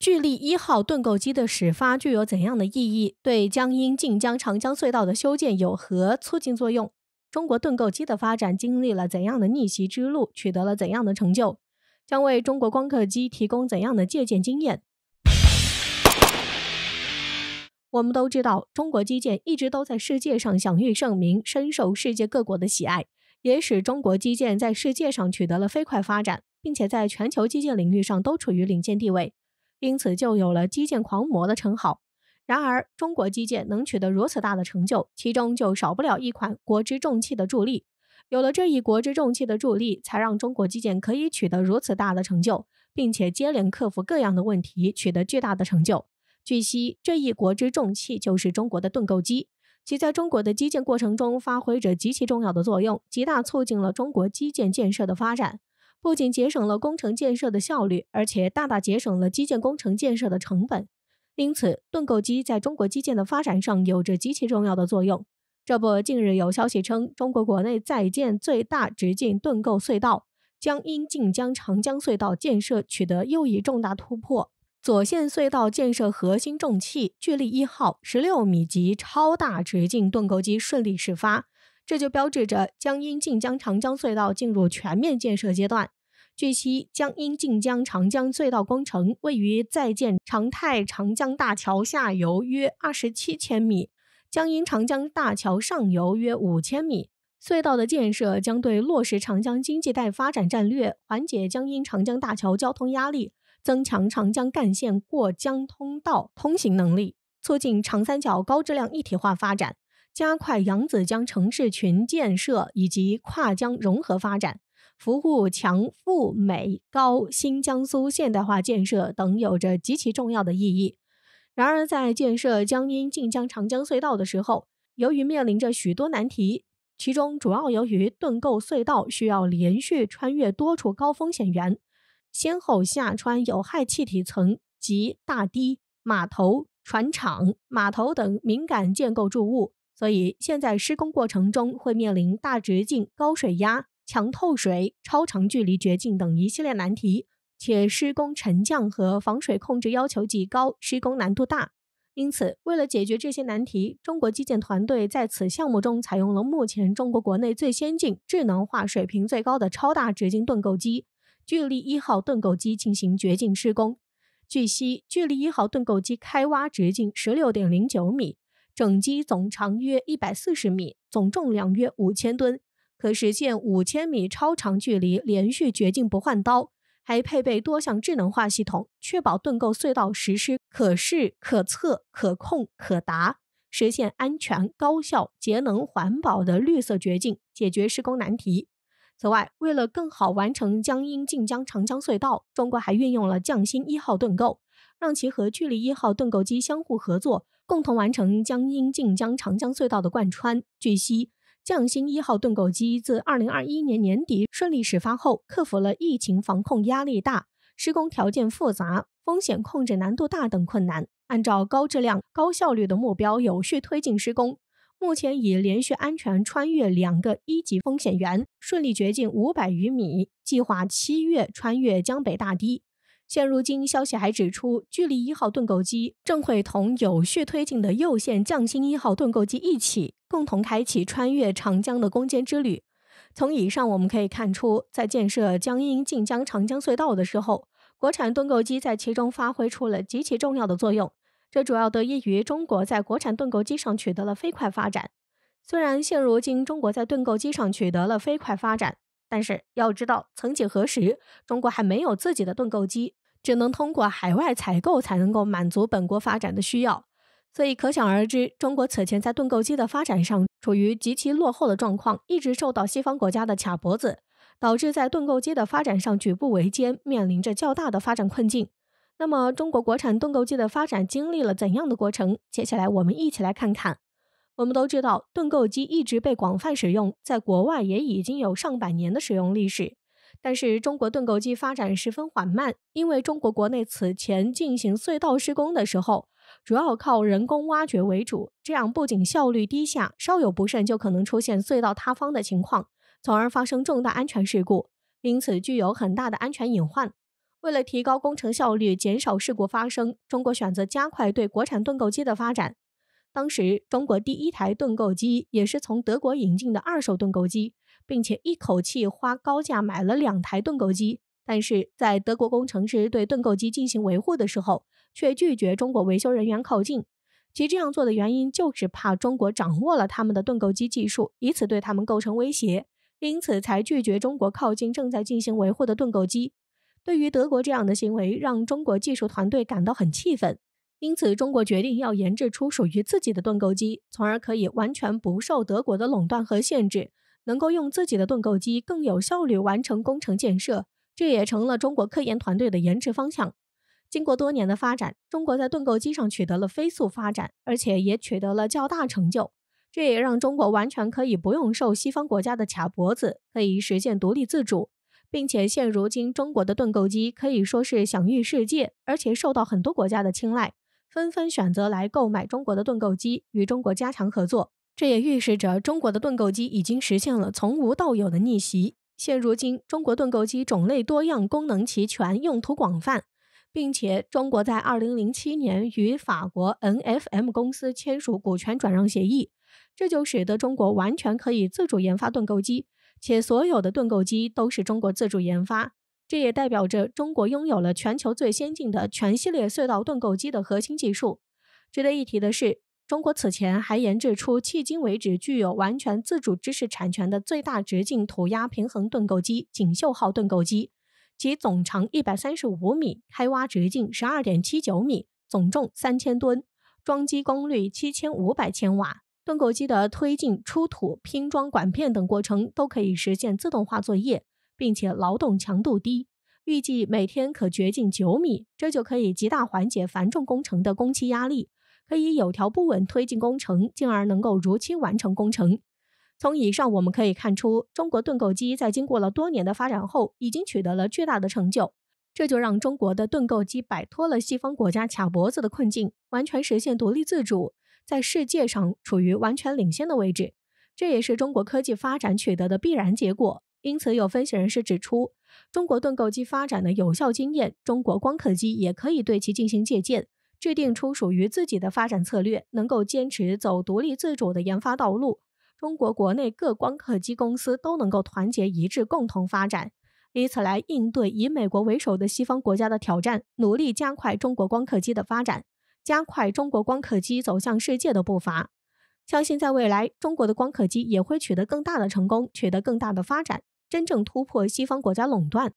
巨力一号盾构机的始发具有怎样的意义？对江阴、靖江、长江隧道的修建有何促进作用？中国盾构机的发展经历了怎样的逆袭之路？取得了怎样的成就？将为中国光刻机提供怎样的借鉴经验？我们都知道，中国基建一直都在世界上享誉盛名，深受世界各国的喜爱，也使中国基建在世界上取得了飞快发展，并且在全球基建领域上都处于领先地位。因此就有了“基建狂魔”的称号。然而，中国基建能取得如此大的成就，其中就少不了一款国之重器的助力。有了这一国之重器的助力，才让中国基建可以取得如此大的成就，并且接连克服各样的问题，取得巨大的成就。据悉，这一国之重器就是中国的盾构机，其在中国的基建过程中发挥着极其重要的作用，极大促进了中国基建建设的发展。不仅节省了工程建设的效率，而且大大节省了基建工程建设的成本。因此，盾构机在中国基建的发展上有着极其重要的作用。这不，近日有消息称，中国国内在建最大直径盾构隧道——江阴靖江长江隧道建设取得又一重大突破。左线隧道建设核心重器“巨力一号”十六米级超大直径盾构机顺利始发，这就标志着江阴靖江长江隧道进入全面建设阶段。据悉，江阴靖江长江隧道工程位于在建长泰长江大桥下游约二十七千米，江阴长江大桥上游约五千米。隧道的建设将对落实长江经济带发展战略、缓解江阴长江大桥交通压力、增强长江干线过江通道通行能力、促进长三角高质量一体化发展、加快扬子江城市群建设以及跨江融合发展。服务强富美高新江苏现代化建设等有着极其重要的意义。然而，在建设江阴靖江长江隧道的时候，由于面临着许多难题，其中主要由于盾构隧道需要连续穿越多处高风险源，先后下穿有害气体层及大堤、码头、船厂、码头等敏感建构筑物，所以现在施工过程中会面临大直径、高水压。强透水、超长距离掘进等一系列难题，且施工沉降和防水控制要求极高，施工难度大。因此，为了解决这些难题，中国基建团队在此项目中采用了目前中国国内最先进、智能化水平最高的超大直径盾构机——巨力一号盾构机进行掘进施工。据悉，巨力一号盾构机开挖直径十六点零九米，整机总长约一百四十米，总重量约五千吨。可实现五千米超长距离连续掘进不换刀，还配备多项智能化系统，确保盾构隧道实施可视、可测、可控、可达，实现安全、高效、节能环保的绿色掘进，解决施工难题。此外，为了更好完成江阴靖江长江隧道，中国还运用了匠心一号盾构，让其和距离一号盾构机相互合作，共同完成江阴靖江长江隧道的贯穿。据悉。匠心一号盾构机自二零二一年年底顺利始发后，克服了疫情防控压力大、施工条件复杂、风险控制难度大等困难，按照高质量、高效率的目标有序推进施工。目前已连续安全穿越两个一级风险源，顺利掘进五百余米，计划七月穿越江北大堤。现如今，消息还指出，巨力一号盾构机正会同有序推进的右线匠心一号盾构机一起，共同开启穿越长江的攻坚之旅。从以上我们可以看出，在建设江阴靖江长江隧道的时候，国产盾构机在其中发挥出了极其重要的作用。这主要得益于中国在国产盾构机上取得了飞快发展。虽然现如今中国在盾构机上取得了飞快发展，但是要知道，曾几何时，中国还没有自己的盾构机。只能通过海外采购才能够满足本国发展的需要，所以可想而知，中国此前在盾构机的发展上处于极其落后的状况，一直受到西方国家的卡脖子，导致在盾构机的发展上举步维艰，面临着较大的发展困境。那么，中国国产盾构机的发展经历了怎样的过程？接下来我们一起来看看。我们都知道，盾构机一直被广泛使用，在国外也已经有上百年的使用历史。但是，中国盾构机发展十分缓慢，因为中国国内此前进行隧道施工的时候，主要靠人工挖掘为主，这样不仅效率低下，稍有不慎就可能出现隧道塌方的情况，从而发生重大安全事故，因此具有很大的安全隐患。为了提高工程效率，减少事故发生，中国选择加快对国产盾构机的发展。当时，中国第一台盾构机也是从德国引进的二手盾构机。并且一口气花高价买了两台盾构机，但是在德国工程师对盾构机进行维护的时候，却拒绝中国维修人员靠近。其这样做的原因就是怕中国掌握了他们的盾构机技术，以此对他们构成威胁，因此才拒绝中国靠近正在进行维护的盾构机。对于德国这样的行为，让中国技术团队感到很气愤。因此，中国决定要研制出属于自己的盾构机，从而可以完全不受德国的垄断和限制。能够用自己的盾构机更有效率完成工程建设，这也成了中国科研团队的研制方向。经过多年的发展，中国在盾构机上取得了飞速发展，而且也取得了较大成就。这也让中国完全可以不用受西方国家的卡脖子，可以实现独立自主。并且现如今，中国的盾构机可以说是享誉世界，而且受到很多国家的青睐，纷纷选择来购买中国的盾构机，与中国加强合作。这也预示着中国的盾构机已经实现了从无到有的逆袭。现如今，中国盾构机种类多样，功能齐全，用途广泛，并且中国在二零零七年与法国 NFM 公司签署股权转让协议，这就使得中国完全可以自主研发盾构机，且所有的盾构机都是中国自主研发。这也代表着中国拥有了全球最先进的全系列隧道盾构机的核心技术。值得一提的是。中国此前还研制出迄今为止具有完全自主知识产权的最大直径土压平衡盾构机“锦绣号”盾构机，其总长一百三十五米，开挖直径十二点七九米，总重三千吨，装机功率七千五百千瓦。盾构机的推进、出土、拼装管片等过程都可以实现自动化作业，并且劳动强度低，预计每天可掘进九米，这就可以极大缓解繁重工程的工期压力。可以有条不紊推进工程，进而能够如期完成工程。从以上我们可以看出，中国盾构机在经过了多年的发展后，已经取得了巨大的成就，这就让中国的盾构机摆脱了西方国家卡脖子的困境，完全实现独立自主，在世界上处于完全领先的位置。这也是中国科技发展取得的必然结果。因此，有分析人士指出，中国盾构机发展的有效经验，中国光刻机也可以对其进行借鉴。制定出属于自己的发展策略，能够坚持走独立自主的研发道路。中国国内各光刻机公司都能够团结一致，共同发展，以此来应对以美国为首的西方国家的挑战，努力加快中国光刻机的发展，加快中国光刻机走向世界的步伐。相信在未来，中国的光刻机也会取得更大的成功，取得更大的发展，真正突破西方国家垄断。